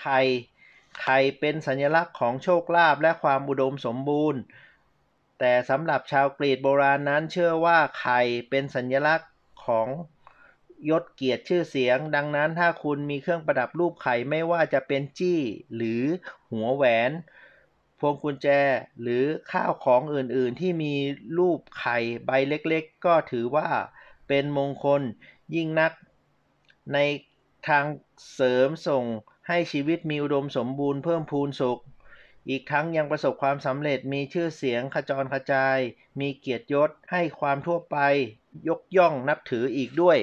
ไข่ไข่เป็นสัญลักษณ์ของโชคลาภและความอุดมสมบูรณ์ แต่สำหรับชาวกรีกโบราณนั้นเชื่อว่าไข่เป็นสัญลักษณ์ของยศเกียรติชื่อเสียง ดังนั้นถ้าคุณมีเครื่องประดับรูปไข่ไม่ว่าจะเป็นจี้หรือหัวแหวน พวงกุญแจหรือข้าวของอื่นๆที่มีรูปไข่ใบเล็ก ๆ ก็ถือว่าเป็นมงคลยิ่งนักในทางเสริมส่งให้ชีวิตมีอุดมสมบูรณ์เพิ่มพูนสุข อีกทั้งยังประสบความสำเร็จมีชื่อเสียงขจรขจาย มีเกียรติยศให้ความทั่วไป ยกย่องนับถืออีกด้วย